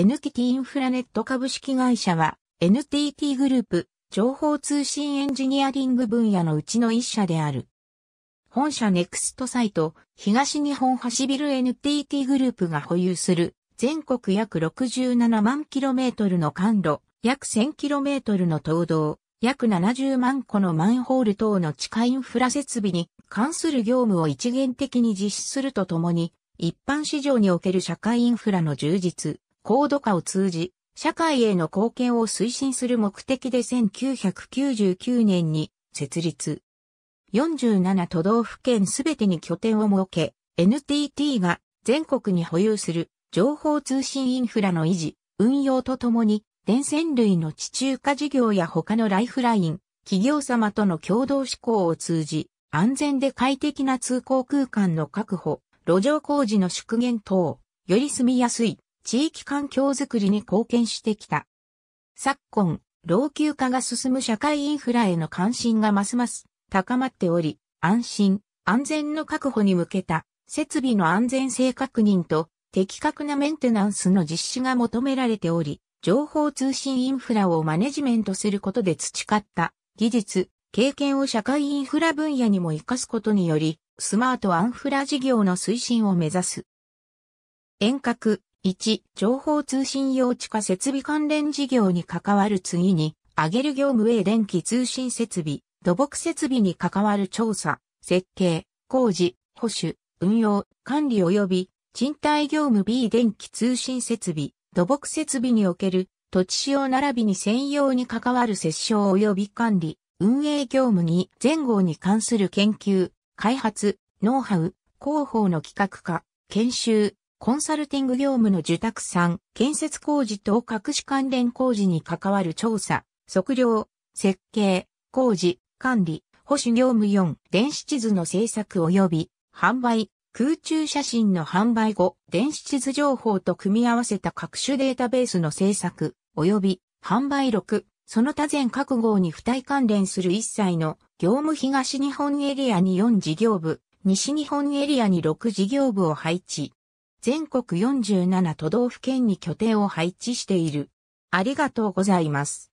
NTT インフラネット株式会社は NTT グループ情報通信エンジニアリング分野のうちの一社である。本社ネクストサイト東日本橋ビル NTT グループが保有する全国約67万 km の管路、約1 0 0 0キロメートルの東道、約70万個のマンホール等の地下インフラ設備に関する業務を一元的に実施するとともに、一般市場における社会インフラの充実、高度化を通じ、社会への貢献を推進する目的で1999年に設立。47都道府県すべてに拠点を設け、NTT が全国に保有する情報通信インフラの維持、運用とともに、電線類の地中化事業や他のライフライン、企業様との共同志向を通じ、安全で快適な通行空間の確保、路上工事の縮減等、より住みやすい、地域環境づくりに貢献してきた。昨今、老朽化が進む社会インフラへの関心がますます高まっており、安心、安全の確保に向けた設備の安全性確認と的確なメンテナンスの実施が求められており、情報通信インフラをマネジメントすることで培った技術、経験を社会インフラ分野にも活かすことにより、スマートアンフラ事業の推進を目指す。遠隔、1、情報通信用地下設備関連事業に関わる次に、上げる業務 A 電気通信設備、土木設備に関わる調査、設計、工事、保守、運用、管理及び賃貸業務 B 電気通信設備、土木設備における土地使用並びに専用に関わる接触及び管理、運営業務に前後に関する研究、開発、ノウハウ、広報の企画化、研修、コンサルティング業務の受託ん、建設工事等各種関連工事に関わる調査、測量、設計、工事、管理、保守業務4、電子地図の制作及び販売、空中写真の販売後、電子地図情報と組み合わせた各種データベースの制作、及び販売6、その他全各号に付帯関連する一切の業務東日本エリアに4事業部、西日本エリアに6事業部を配置。全国47都道府県に拠点を配置している。ありがとうございます。